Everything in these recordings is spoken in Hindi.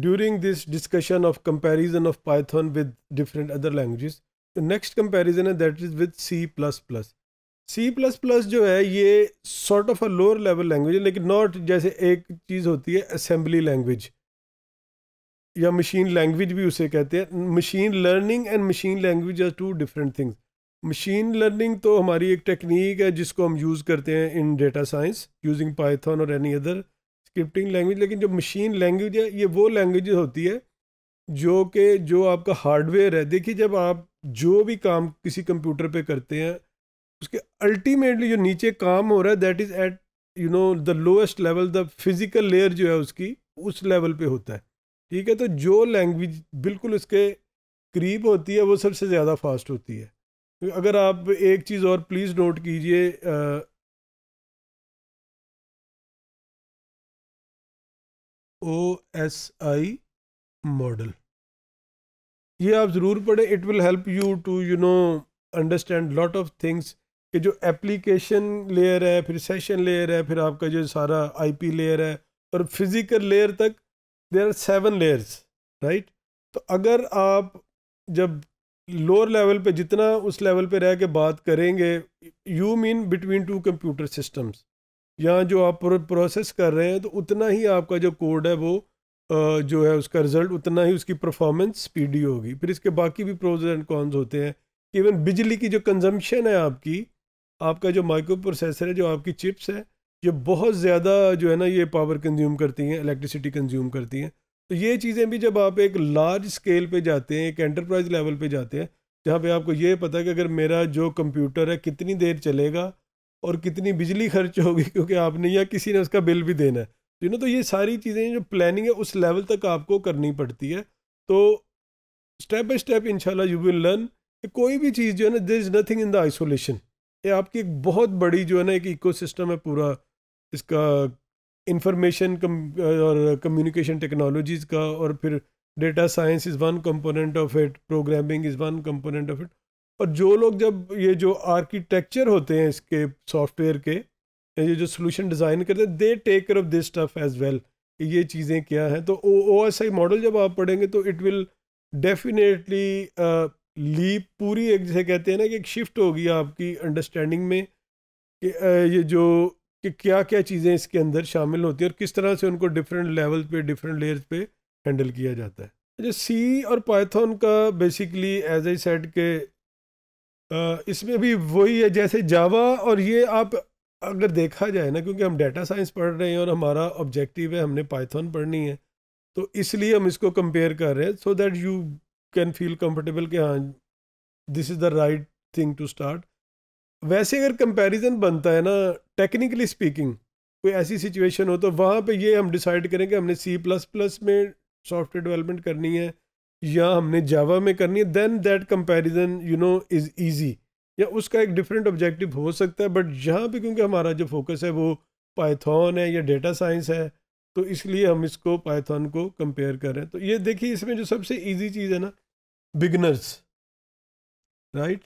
during this discussion of comparison of Python with different other languages, the next comparison is that is with C++. C++ jo hai ye sort of a lower level language है लेकिन not jaise ek cheez hoti hai assembly language ya machine language bhi use kehte hain machine learning and machine language are two different things. Machine learning तो हमारी एक टेक्निक है जिसको हम यूज़ करते हैं in data science using Python और एनी अदर स्क्रिप्टिंग लैंग्वेज लेकिन जो मशीन लैंग्वेज है ये वो लैंग्वेज होती है जो कि जो आपका हार्डवेयर है देखिए जब आप जो भी काम किसी कंप्यूटर पे करते हैं उसके अल्टीमेटली जो नीचे काम हो रहा है that is at you know the lowest level the physical layer जो है उसकी उस लेवल पे होता है ठीक है तो जो लैंग्वेज बिल्कुल उसके करीब होती है वो सबसे ज़्यादा फास्ट होती है अगर आप एक चीज़ और प्लीज़ नोट कीजिए ओ एस आई मॉडल ये आप ज़रूर पढ़ें it will help you to you know understand lot of things कि जो एप्लीकेशन लेयर है फिर सेशन लेयर है फिर आपका जो सारा आईपी लेयर है और फिज़िकल लेयर तक there are seven layers right तो अगर आप जब लोअर लेवल पे जितना उस लेवल पे रह के बात करेंगे you mean between two computer systems यहाँ जो आप प्रोसेस कर रहे हैं तो उतना ही आपका जो कोड है वो जो है उसका रिजल्ट उतना ही उसकी परफॉर्मेंस स्पीडी होगी फिर इसके बाकी भी प्रोज एंड कॉन्स होते हैं इवन बिजली की जो कंजम्पशन है आपकी आपका जो माइक्रो प्रोसेसर है जो आपकी चिप्स है ये बहुत ज़्यादा जो है ना ये पावर कंज्यूम करती हैं इलेक्ट्रिसिटी कंज्यूम करती हैं तो ये चीज़ें भी जब आप एक लार्ज स्केल पे जाते हैं एक एंटरप्राइज लेवल पे जाते हैं जहाँ पे आपको ये पता है कि अगर मेरा जो कंप्यूटर है कितनी देर चलेगा और कितनी बिजली खर्च होगी क्योंकि आपने या किसी ने उसका बिल भी देना है तो यू नो तो ये सारी चीज़ें जो प्लानिंग है उस लेवल तक आपको करनी पड़ती है तो स्टेप बाई स्टेप इनशाला यू विल लर्न कि कोई भी चीज़ जो है ना there is nothing in the isolation ये आपकी एक बहुत बड़ी जो है ना एक इकोसिस्टम है पूरा इसका इंफॉर्मेशन कम और कम्युनिकेशन टेक्नोलॉजीज़ का और फिर data science is one component of it programming is one component of it और जो लोग जब ये जो आर्किटेक्चर होते हैं इसके सॉफ्टवेयर के ये जो सोल्यूशन डिज़ाइन करते हैं they take care of this stuff as well ये चीज़ें क्या हैं तो ओ एस आई मॉडल जब आप पढ़ेंगे तो इट विल डेफिनेटली लीप पूरी एक जैसे कहते हैं ना कि एक शिफ्ट होगी आपकी अंडरस्टैंडिंग में कि ये जो कि क्या क्या चीज़ें इसके अंदर शामिल होती हैं और किस तरह से उनको डिफरेंट लेवल पे डिफरेंट लेयर्स पे हैंडल किया जाता है जो अच्छा, सी और पाइथन का बेसिकली एज ए सेट के इसमें भी वही है जैसे जावा और ये आप अगर देखा जाए ना क्योंकि हम डाटा साइंस पढ़ रहे हैं और हमारा ऑब्जेक्टिव है हमने पाइथन पढ़नी है तो इसलिए हम इसको कंपेयर कर रहे हैं so that you can feel comfortable कि हाँ this is the right thing to start वैसे अगर कंपैरिजन बनता है ना टेक्निकली स्पीकिंग कोई ऐसी सिचुएशन हो तो वहाँ पे ये हम डिसाइड करें कि हमने सी प्लस प्लस में सॉफ्टवेयर डेवलपमेंट करनी है या हमने जावा में करनी है then that comparison you know is easy या उसका एक डिफरेंट ऑब्जेक्टिव हो सकता है बट यहाँ पे क्योंकि हमारा जो फोकस है वो पाइथन है या डेटा साइंस है तो इसलिए हम इसको पाइथन को कंपेयर कर रहे हैं तो ये देखिए इसमें जो सबसे ईजी चीज़ है ना बिगनर्स राइट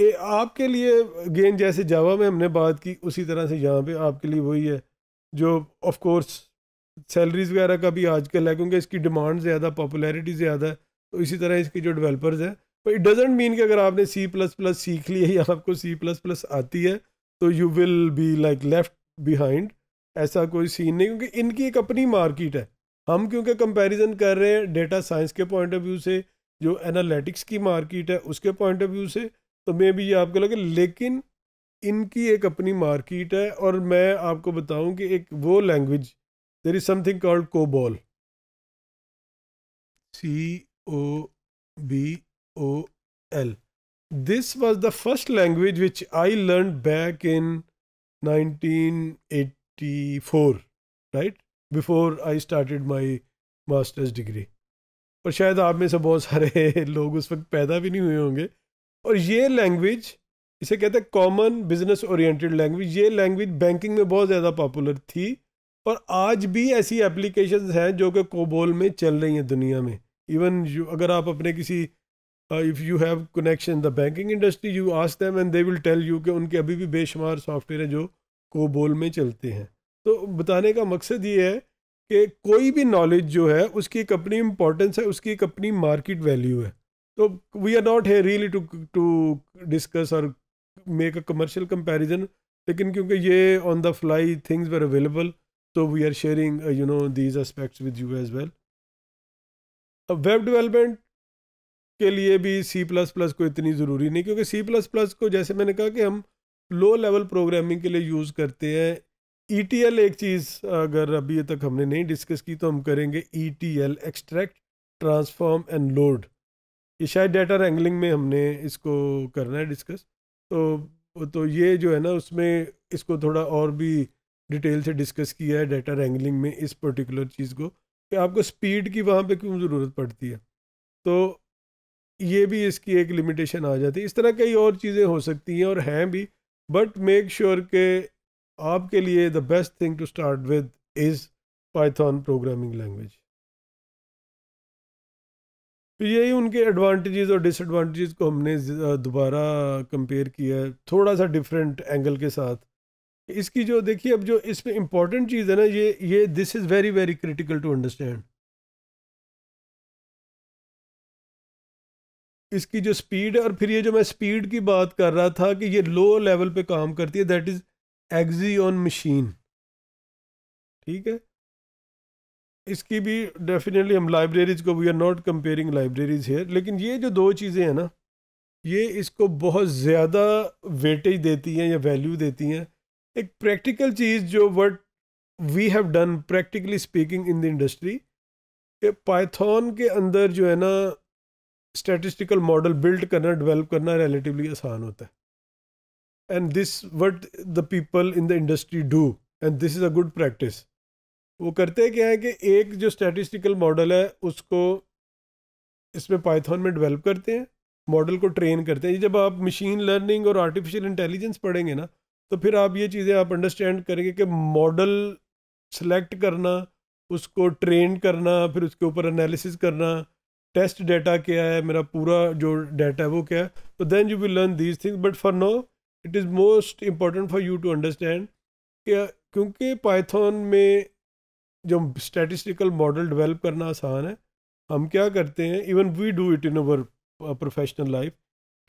ए आपके लिए गेंद जैसे जावा में हमने बात की उसी तरह से यहाँ पे आपके लिए वही है जो ऑफ कोर्स सैलरीज वगैरह का भी आजकल है क्योंकि इसकी डिमांड ज़्यादा पॉपुलैरिटी ज़्यादा है तो इसी तरह इसकी जो डेवलपर्स हैं पर इट डजेंट मीन कि अगर आपने सी प्लस प्लस सीख ली है या आपको सी प्लस प्लस आती है तो you will be like left behind ऐसा कोई सीन नहीं क्योंकि इनकी एक अपनी मार्केट है हम क्योंकि कंपेरिजन कर रहे हैं डेटा साइंस के पॉइंट ऑफ व्यू से जो एनालिटिक्स की मार्केट है उसके पॉइंट ऑफ व्यू से तो मे भी ये आपको लगे लेकिन इनकी एक अपनी मार्केट है और मैं आपको बताऊं कि एक वो language there is something called COBOL. C O B O L. This was the first language which I learned back in 1984, right? Before I started my masters degree और शायद आप में से बहुत सारे लोग उस वक्त पैदा भी नहीं हुए होंगे और ये लैंग्वेज इसे कहते हैं कॉमन बिजनेस ओरिएंटेड लैंग्वेज ये लैंग्वेज बैंकिंग में बहुत ज़्यादा पॉपुलर थी और आज भी ऐसी एप्लीकेशन हैं जो कि कोबोल में चल रही हैं दुनिया में इवन यू अगर आप अपने किसी if you have connection the banking industry you ask them and they will tell you कि उनके अभी भी बेशुमार सॉफ्टवेयर हैं जो कोबोल में चलते हैं तो बताने का मकसद ये है कि कोई भी नॉलेज जो है उसकी एक अपनी इम्पोर्टेंस है उसकी एक अपनी मार्केट वैल्यू है तो वी आर नॉट है रियली टू टू डिस्कस और मेक अ कमर्शियल कंपेरिजन लेकिन क्योंकि ये on the fly things were available So we are sharing, uh, you know, these aspects with you as well. Web development के लिए भी सी प्लस प्लस को इतनी ज़रूरी नहीं क्योंकि सी प्लस प्लस को जैसे मैंने कहा कि हम लो लेवल प्रोग्रामिंग के लिए यूज़ करते हैं ई टी एल एक चीज़ अगर अभी तक हमने नहीं डिस्कस की तो हम करेंगे E T L extract transform and load ये शायद डाटा रैंगलिंग में हमने इसको करना है डिस्कस तो तो ये जो है ना उसमें इसको थोड़ा और भी डिटेल से डिस्कस किया है डाटा रैंगलिंग में इस पर्टिकुलर चीज़ को कि आपको स्पीड की वहाँ पे क्यों ज़रूरत पड़ती है तो ये भी इसकी एक लिमिटेशन आ जाती है इस तरह कई और चीज़ें हो सकती हैं और हैं भी बट मेक श्योर के आपके लिए the best thing to start with is Python programming language तो यही उनके एडवांटेजेस और डिसएडवांटेजेस को हमने दोबारा कंपेयर किया है थोड़ा सा डिफरेंट एंगल के साथ इसकी जो देखिए अब जो इसमें इम्पोर्टेंट चीज़ है ना ये ये this is very very critical to understand इसकी जो स्पीड है और फिर ये जो मैं स्पीड की बात कर रहा था कि ये लो लेवल पे काम करती है that is exe on machine ठीक है इसकी भी डेफिनेटली हम लाइब्रेरीज को we are not comparing libraries here लेकिन ये जो दो चीज़ें हैं ना ये इसको बहुत ज़्यादा वेटेज देती हैं या वैल्यू देती हैं एक प्रैक्टिकल चीज़ जो what we have done practically speaking in the industry कि पाइथन के अंदर जो है ना स्टैटिस्टिकल मॉडल बिल्ड करना डेवलप करना रिलेटिवली आसान होता है and this what the people in the industry do and this is a good practice वो करते क्या है कि एक जो स्टैटिस्टिकल मॉडल है उसको इसमें पाइथन में डेवलप करते हैं मॉडल को ट्रेन करते हैं जब आप मशीन लर्निंग और आर्टिफिशियल इंटेलिजेंस पढ़ेंगे ना तो फिर आप ये चीज़ें आप अंडरस्टैंड करेंगे कि मॉडल सेलेक्ट करना उसको ट्रेन करना फिर उसके ऊपर एनालिसिस करना टेस्ट डाटा क्या है मेरा पूरा जो डाटा है वो क्या है तो then you will learn these things but for now it is most important for you to understand क्योंकि पाइथन में जो स्टैटिस्टिकल मॉडल डेवलप करना आसान है हम क्या करते हैं even we do it in our professional life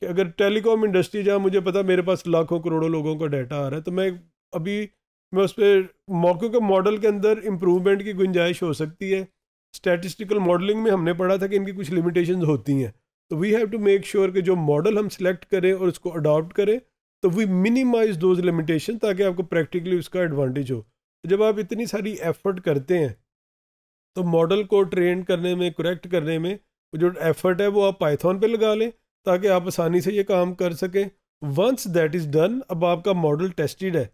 कि अगर टेलीकॉम इंडस्ट्री जहाँ मुझे पता मेरे पास लाखों करोड़ों लोगों का डाटा आ रहा है तो मैं अभी मैं उस पर मौक़ों के मॉडल के अंदर इम्प्रूवमेंट की गुंजाइश हो सकती है स्टैटिस्टिकल मॉडलिंग में हमने पढ़ा था कि इनकी कुछ लिमिटेशन होती हैं तो we have to make sure कि जो मॉडल हम सिलेक्ट करें और उसको अडॉप्ट करें तो वी मिनिमाइज दोज लिमिटेशन ताकि आपको प्रैक्टिकली उसका एडवांटेज हो तो जब आप इतनी सारी एफर्ट करते हैं तो मॉडल को ट्रेन करने में करेक्ट करने में जो एफर्ट है वो आप पाइथन पे लगा लें ताकि आप आसानी से ये काम कर सकें वंस दैट इज़ डन अब आपका मॉडल टेस्टेड है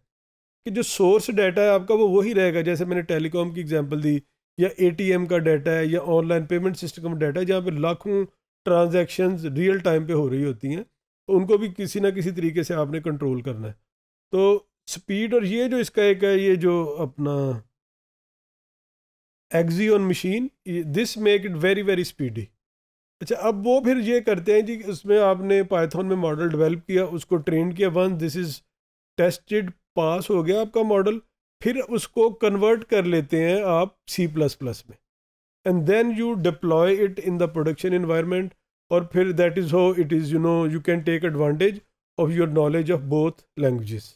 कि जो सोर्स डाटा है आपका वो वही रहेगा जैसे मैंने टेलीकॉम की एग्जांपल दी या एटीएम का डाटा है या ऑनलाइन पेमेंट सिस्टम का डाटा है जहाँ पर लाखों ट्रांजेक्शन रियल टाइम पर हो रही होती हैं तो उनको भी किसी ना किसी तरीके से आपने कंट्रोल करना है तो स्पीड और ये जो इसका एक है ये जो अपना own machine this make it very very speedy अच्छा अब वो फिर ये करते हैं जी उसमें आपने पाइथन में मॉडल डेवलप किया उसको ट्रेन किया once this is tested pass हो गया आपका मॉडल फिर उसको कन्वर्ट कर लेते हैं आप सी प्लस प्लस में and then you deploy it in the production environment और फिर दैट इज़ हो it is you know you can take advantage of your knowledge of both languages